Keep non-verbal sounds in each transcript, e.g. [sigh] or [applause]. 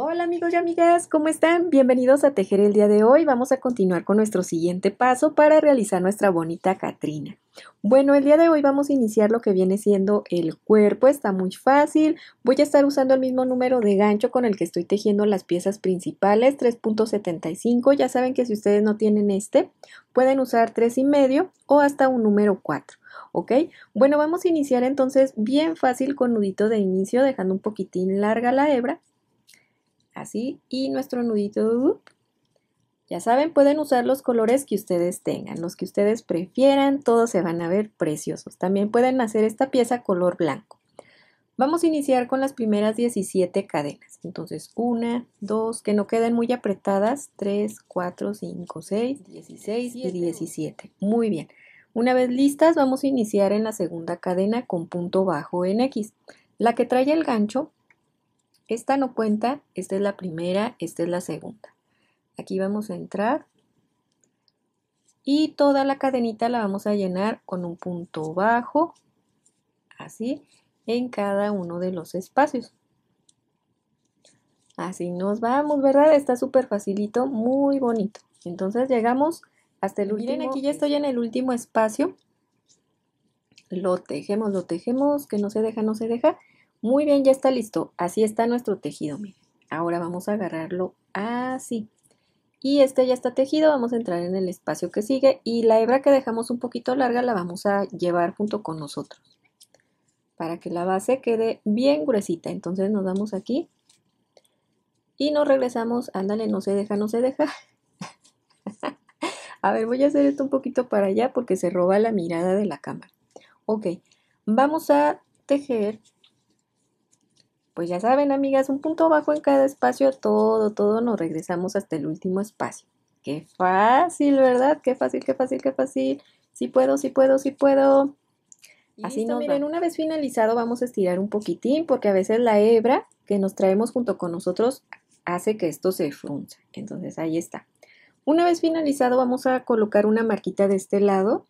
Hola amigos y amigas, ¿cómo están? Bienvenidos a Tejer el día de hoy. Vamos a continuar con nuestro siguiente paso para realizar nuestra bonita Catrina. Bueno, el día de hoy vamos a iniciar lo que viene siendo el cuerpo, está muy fácil. Voy a estar usando el mismo número de gancho con el que estoy tejiendo las piezas principales, 3.75. Ya saben que si ustedes no tienen este, pueden usar y medio o hasta un número 4. ¿ok? Bueno, vamos a iniciar entonces bien fácil con nudito de inicio, dejando un poquitín larga la hebra así, y nuestro nudito. Ya saben, pueden usar los colores que ustedes tengan, los que ustedes prefieran, todos se van a ver preciosos. También pueden hacer esta pieza color blanco. Vamos a iniciar con las primeras 17 cadenas. Entonces, una, dos, que no queden muy apretadas, 3, 4, 5, 6, 16 y 17. Muy bien. Una vez listas, vamos a iniciar en la segunda cadena con punto bajo en X. La que trae el gancho esta no cuenta, esta es la primera, esta es la segunda. Aquí vamos a entrar y toda la cadenita la vamos a llenar con un punto bajo, así, en cada uno de los espacios. Así nos vamos, ¿verdad? Está súper facilito, muy bonito. Entonces llegamos hasta el último. aquí ya estoy en el último espacio. Lo tejemos, lo tejemos, que no se deja, no se deja. Muy bien, ya está listo. Así está nuestro tejido, miren. Ahora vamos a agarrarlo así. Y este ya está tejido, vamos a entrar en el espacio que sigue y la hebra que dejamos un poquito larga la vamos a llevar junto con nosotros para que la base quede bien gruesita. Entonces nos damos aquí y nos regresamos. Ándale, no se deja, no se deja. [laughs] a ver, voy a hacer esto un poquito para allá porque se roba la mirada de la cámara. Ok, vamos a tejer pues ya saben, amigas, un punto bajo en cada espacio, todo, todo nos regresamos hasta el último espacio. Qué fácil, ¿verdad? Qué fácil, qué fácil, qué fácil. Sí puedo, sí puedo, sí puedo. Así listo, miren, una vez finalizado vamos a estirar un poquitín porque a veces la hebra que nos traemos junto con nosotros hace que esto se frunza. Entonces ahí está. Una vez finalizado vamos a colocar una marquita de este lado.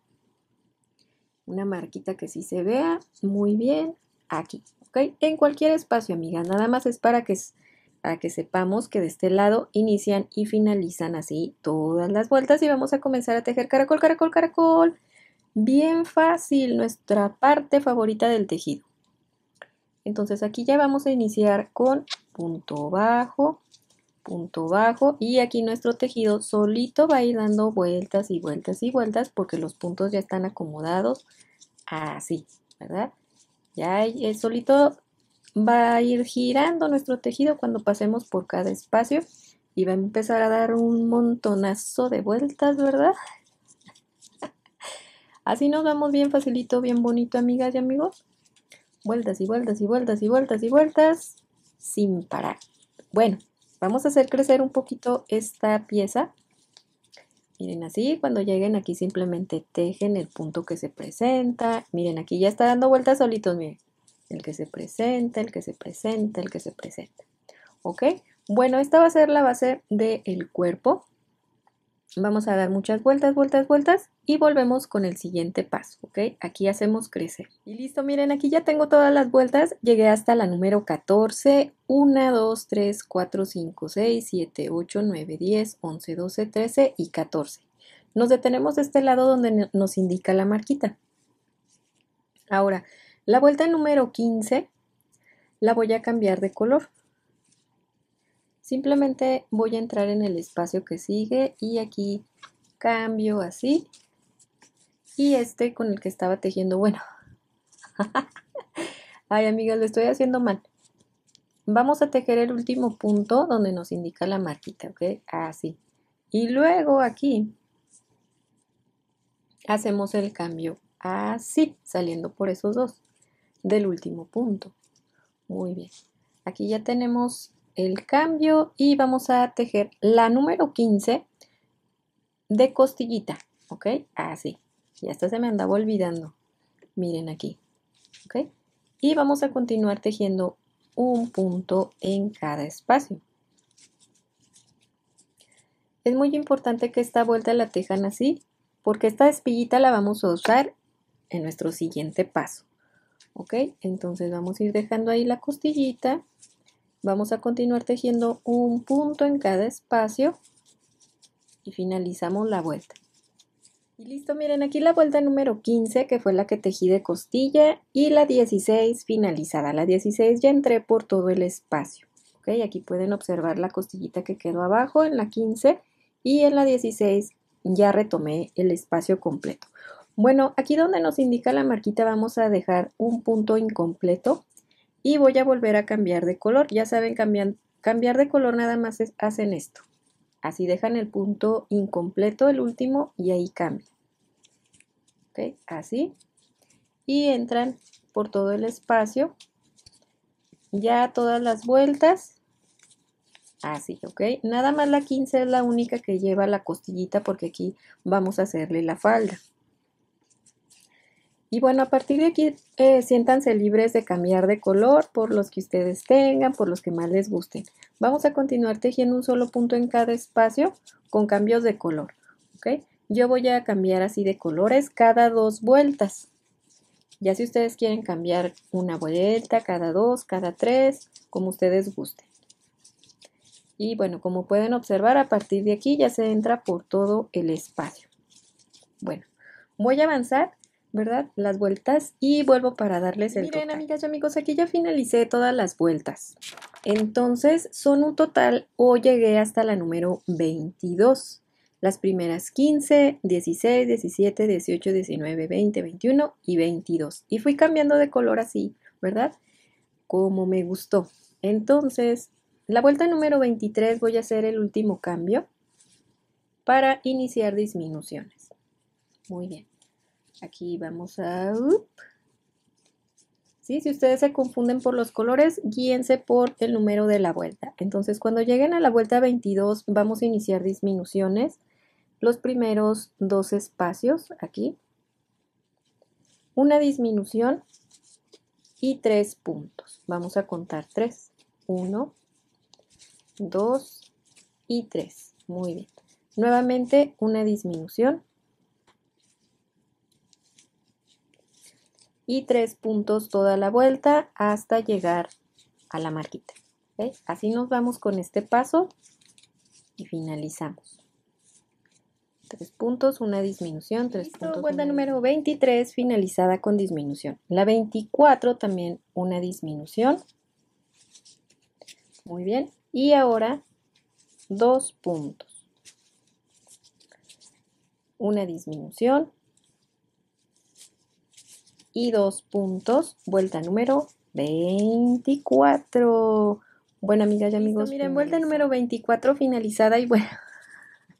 Una marquita que sí se vea muy bien aquí. En cualquier espacio, amiga, nada más es para que sepamos que de este lado inician y finalizan así todas las vueltas y vamos a comenzar a tejer caracol, caracol, caracol. Bien fácil, nuestra parte favorita del tejido. Entonces aquí ya vamos a iniciar con punto bajo, punto bajo y aquí nuestro tejido solito va a ir dando vueltas y vueltas y vueltas porque los puntos ya están acomodados así, ¿verdad? Ya el solito va a ir girando nuestro tejido cuando pasemos por cada espacio y va a empezar a dar un montonazo de vueltas, ¿verdad? [laughs] Así nos vamos bien facilito, bien bonito, amigas y amigos. Vueltas y vueltas y vueltas y vueltas y vueltas sin parar. Bueno, vamos a hacer crecer un poquito esta pieza Miren así, cuando lleguen aquí simplemente tejen el punto que se presenta. Miren, aquí ya está dando vueltas solitos, miren. El que se presenta, el que se presenta, el que se presenta. ¿Ok? Bueno, esta va a ser la base del el cuerpo. Vamos a dar muchas vueltas, vueltas, vueltas y volvemos con el siguiente paso, ¿ok? Aquí hacemos crecer. Y listo, miren, aquí ya tengo todas las vueltas. Llegué hasta la número 14. 1, 2, 3, 4, 5, 6, 7, 8, 9, 10, 11, 12, 13 y 14. Nos detenemos de este lado donde nos indica la marquita. Ahora, la vuelta número 15 la voy a cambiar de color. Simplemente voy a entrar en el espacio que sigue y aquí cambio así. Y este con el que estaba tejiendo, bueno. [laughs] Ay, amigas, lo estoy haciendo mal. Vamos a tejer el último punto donde nos indica la marquita, ¿ok? Así. Y luego aquí hacemos el cambio así, saliendo por esos dos del último punto. Muy bien. Aquí ya tenemos el cambio y vamos a tejer la número 15 de costillita, ¿ok? Así, ya esta se me andaba olvidando, miren aquí, ¿ok? Y vamos a continuar tejiendo un punto en cada espacio. Es muy importante que esta vuelta la tejan así, porque esta espillita la vamos a usar en nuestro siguiente paso. ¿Ok? Entonces vamos a ir dejando ahí la costillita Vamos a continuar tejiendo un punto en cada espacio y finalizamos la vuelta. Y listo, miren aquí la vuelta número 15 que fue la que tejí de costilla y la 16 finalizada. La 16 ya entré por todo el espacio. ¿ok? Aquí pueden observar la costillita que quedó abajo en la 15 y en la 16 ya retomé el espacio completo. Bueno, aquí donde nos indica la marquita vamos a dejar un punto incompleto y voy a volver a cambiar de color. Ya saben, cambiar de color nada más hacen esto. Así dejan el punto incompleto, el último, y ahí cambian. ¿Ok? Así. Y entran por todo el espacio. Ya todas las vueltas. Así, ¿ok? Nada más la 15 es la única que lleva la costillita porque aquí vamos a hacerle la falda. Y bueno, a partir de aquí eh, siéntanse libres de cambiar de color por los que ustedes tengan, por los que más les gusten. Vamos a continuar tejiendo un solo punto en cada espacio con cambios de color. Yo voy a cambiar así de colores cada dos vueltas. Ya si ustedes quieren cambiar una vuelta, cada dos, cada tres, como ustedes gusten. Y bueno, como pueden observar, a partir de aquí ya se entra por todo el espacio. Bueno, voy a avanzar ¿verdad? Las vueltas y vuelvo para darles el Miren, amigas y amigos, aquí ya finalicé todas las vueltas. Entonces, son un total o llegué hasta la número 22. Las primeras 15, 16, 17, 18, 19, 20, 21 y 22. Y fui cambiando de color así, ¿verdad? Como me gustó. Entonces, la vuelta número 23 voy a hacer el último cambio para iniciar disminuciones. Muy bien. Aquí vamos a... ¿Sí? Si ustedes se confunden por los colores, guíense por el número de la vuelta. Entonces, cuando lleguen a la vuelta 22, vamos a iniciar disminuciones. Los primeros dos espacios, aquí. Una disminución y tres puntos. Vamos a contar tres. Uno, dos y tres. Muy bien. Nuevamente una disminución y tres puntos toda la vuelta hasta llegar a la marquita. Así nos vamos con este paso y finalizamos. Tres puntos, una disminución, tres puntos. Vuelta número 23 finalizada con disminución. La 24 también una disminución. Muy bien. Y ahora dos puntos. Una disminución, y dos puntos, vuelta número 24. Bueno, amigas y amigos. Miren, vuelta número 24 finalizada y bueno.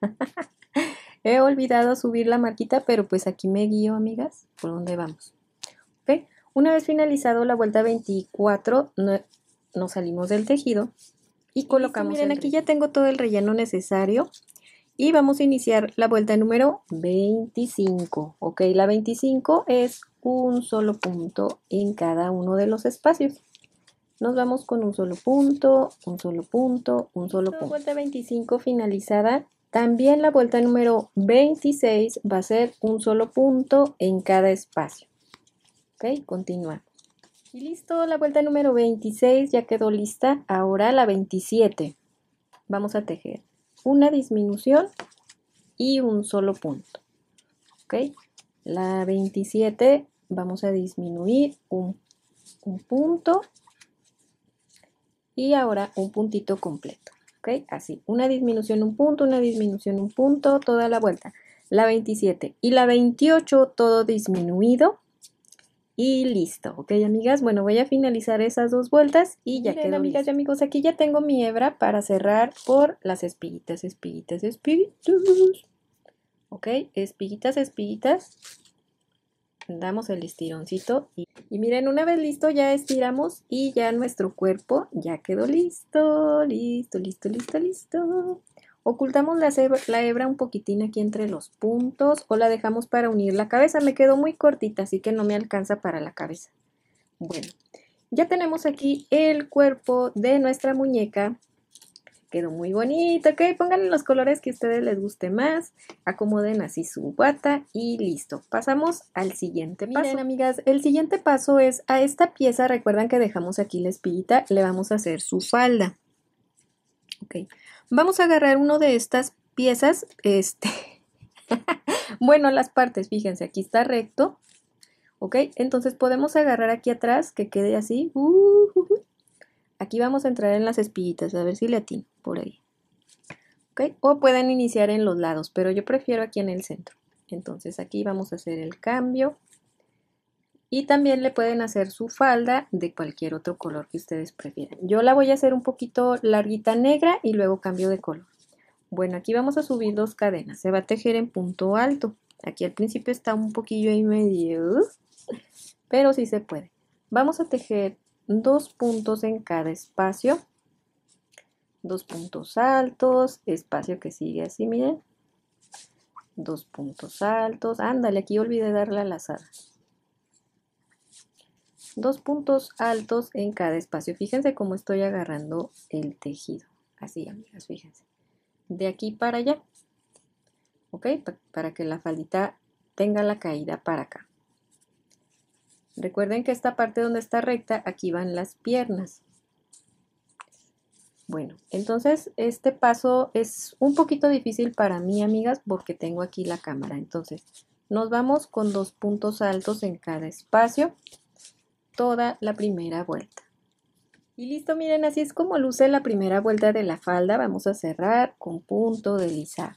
[laughs] He olvidado subir la marquita, pero pues aquí me guío, amigas, por dónde vamos. Una vez finalizado la vuelta 24, nos salimos del tejido y colocamos. miren, aquí ya tengo todo el relleno necesario. Y vamos a iniciar la vuelta número 25. Ok, la 25 es un solo punto en cada uno de los espacios. Nos vamos con un solo punto, un solo punto, un solo punto. Vuelta 25 finalizada. También la vuelta número 26 va a ser un solo punto en cada espacio. Ok, continúa. Y listo, la vuelta número 26 ya quedó lista. Ahora la 27. Vamos a tejer una disminución y un solo punto. Ok, la 27 vamos a disminuir un, punto y ahora un puntito completo. ¿ok? Así, una disminución, un punto, una disminución, un punto, toda la vuelta. La 27 y la 28, todo disminuido. Y listo, ¿ok, amigas? Bueno, voy a finalizar esas dos vueltas y ya amigas y amigos, aquí ya tengo mi hebra para cerrar por las espiguitas, espiguitas, espiguitas. ¿Ok? Espiguitas, espiguitas damos el estironcito y, miren, una vez listo ya estiramos y ya nuestro cuerpo ya quedó listo, listo, listo, listo, listo. Ocultamos la, la hebra un poquitín aquí entre los puntos o la dejamos para unir la cabeza. Me quedó muy cortita, así que no me alcanza para la cabeza. Bueno, ya tenemos aquí el cuerpo de nuestra muñeca Quedó muy bonito, ¿ok? Pónganle los colores que a ustedes les guste más, acomoden así su bata y listo. Pasamos al siguiente paso. Miren, amigas, el siguiente paso es a esta pieza, recuerdan que dejamos aquí la espillita, le vamos a hacer su falda. Ok, vamos a agarrar uno de estas piezas, este... [laughs] bueno, las partes, fíjense, aquí está recto, ¿ok? Entonces podemos agarrar aquí atrás, que quede así, uh, uh, uh Aquí vamos a entrar en las espiguitas, a ver si le atino por ahí. O pueden iniciar en los lados, pero yo prefiero aquí en el centro. Entonces aquí vamos a hacer el cambio. Y también le pueden hacer su falda de cualquier otro color que ustedes prefieran. Yo la voy a hacer un poquito larguita negra y luego cambio de color. Bueno, aquí vamos a subir dos cadenas. Se va a tejer en punto alto. Aquí al principio está un poquillo ahí medio, pero sí se puede. Vamos a tejer dos puntos en cada espacio, dos puntos altos, espacio que sigue así, miren, dos puntos altos, ándale, aquí olvidé darle la lazada. Dos puntos altos en cada espacio. Fíjense cómo estoy agarrando el tejido. Así, amigas, fíjense. De aquí para allá. ¿Ok? para que la faldita tenga la caída para acá. Recuerden que esta parte donde está recta, aquí van las piernas. Bueno, entonces este paso es un poquito difícil para mí, amigas, porque tengo aquí la cámara. Entonces, nos vamos con dos puntos altos en cada espacio toda la primera vuelta. Y listo, miren, así es como luce la primera vuelta de la falda. Vamos a cerrar con punto de lisa.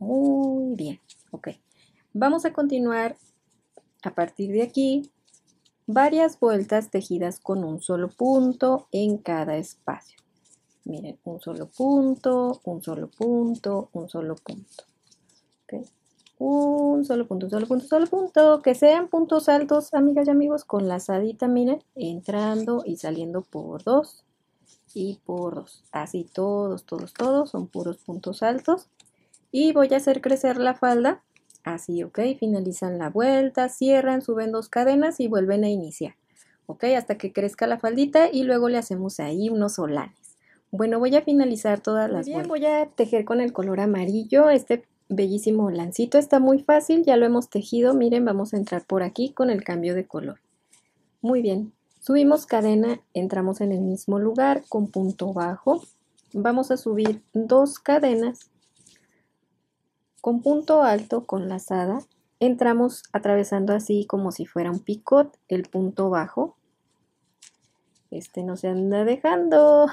Muy bien, ok. Vamos a continuar a partir de aquí varias vueltas tejidas con un solo punto en cada espacio. Miren, un solo punto, un solo punto, un solo punto. Un solo punto, un solo punto, un solo punto. Que sean puntos altos, amigas y amigos, con lazadita, miren, entrando y saliendo por dos y por dos. Así todos, todos, todos son puros puntos altos. Y voy a hacer crecer la falda Así, ok, finalizan la vuelta, cierran, suben dos cadenas y vuelven a iniciar. Ok, hasta que crezca la faldita y luego le hacemos ahí unos solanes. Bueno, voy a finalizar todas las bien, Voy a tejer con el color amarillo este bellísimo lancito. Está muy fácil, ya lo hemos tejido. Miren, vamos a entrar por aquí con el cambio de color. Muy bien, subimos cadena, entramos en el mismo lugar con punto bajo. Vamos a subir dos cadenas con punto alto con lazada, entramos atravesando así como si fuera un picot el punto bajo. Este no se anda dejando.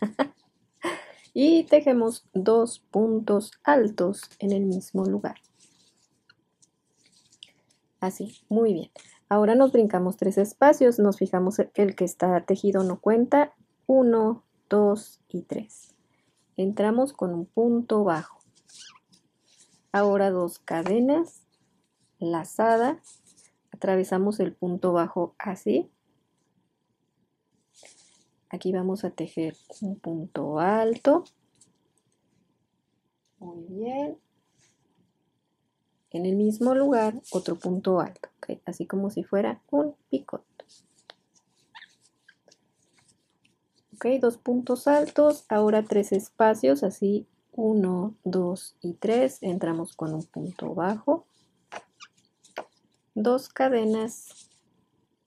[laughs] y tejemos dos puntos altos en el mismo lugar. Así, muy bien. Ahora nos brincamos tres espacios, nos fijamos el que está tejido no cuenta, Uno, dos y tres. Entramos con un punto bajo ahora dos cadenas lazada, atravesamos el punto bajo así aquí vamos a tejer un punto alto muy bien en el mismo lugar otro punto alto así como si fuera un picot ok dos puntos altos ahora tres espacios así 1, 2 y 3, entramos con un punto bajo, dos cadenas,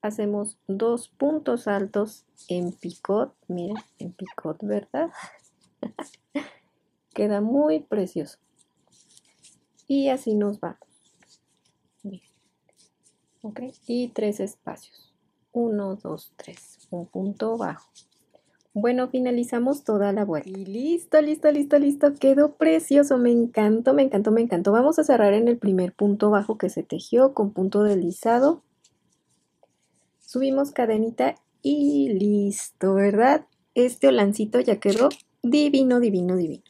hacemos dos puntos altos en picot, mira, en picot, ¿verdad? [laughs] Queda muy precioso. Y así nos va, Y tres espacios. 1, 2, 3. Un punto bajo. Bueno, finalizamos toda la vuelta. Y listo, listo, listo, listo. Quedó precioso. Me encantó, me encantó, me encantó. Vamos a cerrar en el primer punto bajo que se tejió con punto deslizado. Subimos cadenita y listo, ¿verdad? Este olancito ya quedó divino, divino, divino.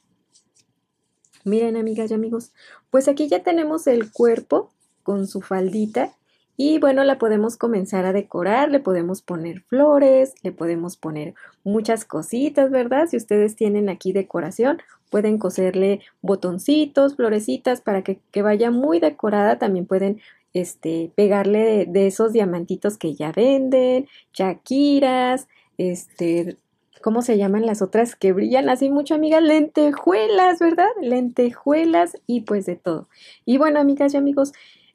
Miren, amigas y amigos, pues aquí ya tenemos el cuerpo con su faldita y bueno, la podemos comenzar a decorar, le podemos poner flores, le podemos poner muchas cositas, ¿verdad? Si ustedes tienen aquí decoración, pueden coserle botoncitos, florecitas para que, vaya muy decorada. También pueden este, pegarle de, esos diamantitos que ya venden, chaquiras, este, ¿cómo se llaman las otras que brillan así mucho, amiga, Lentejuelas, ¿verdad? Lentejuelas y pues de todo. Y bueno, amigas y amigos,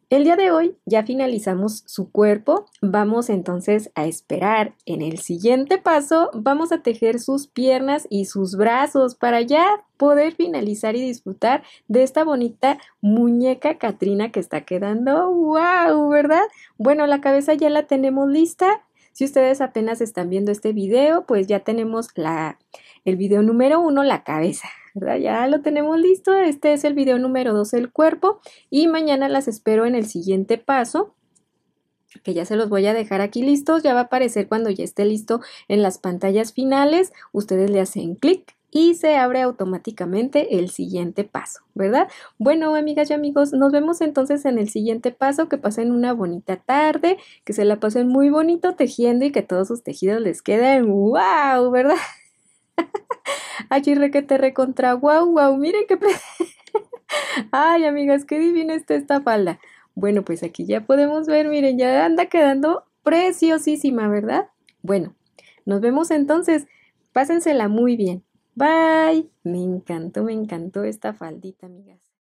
el día de hoy ya finalizamos su cuerpo, vamos entonces a esperar. En el siguiente paso vamos a tejer sus piernas y sus brazos para ya poder finalizar y disfrutar de esta bonita muñeca Catrina que está quedando. ¡Wow! ¿Verdad? Bueno, la cabeza ya la tenemos lista. Si ustedes apenas están viendo este video, pues ya tenemos la, el video número uno, la cabeza. ¿verdad? Ya lo tenemos listo. Este es el video número 2 del cuerpo y mañana las espero en el siguiente paso que ya se los voy a dejar aquí listos, ya va a aparecer cuando ya esté listo en las pantallas finales, ustedes le hacen clic y se abre automáticamente el siguiente paso, ¿verdad? Bueno, amigas y amigos, nos vemos entonces en el siguiente paso, que pasen una bonita tarde, que se la pasen muy bonito tejiendo y que todos sus tejidos les queden wow, ¿verdad? que te recontra. ¡Wow, wow! Miren qué. [laughs] Ay, amigas, qué divina está esta falda. Bueno, pues aquí ya podemos ver, miren, ya anda quedando preciosísima, ¿verdad? Bueno, nos vemos entonces. Pásensela muy bien. Bye. Me encantó, me encantó esta faldita, amigas.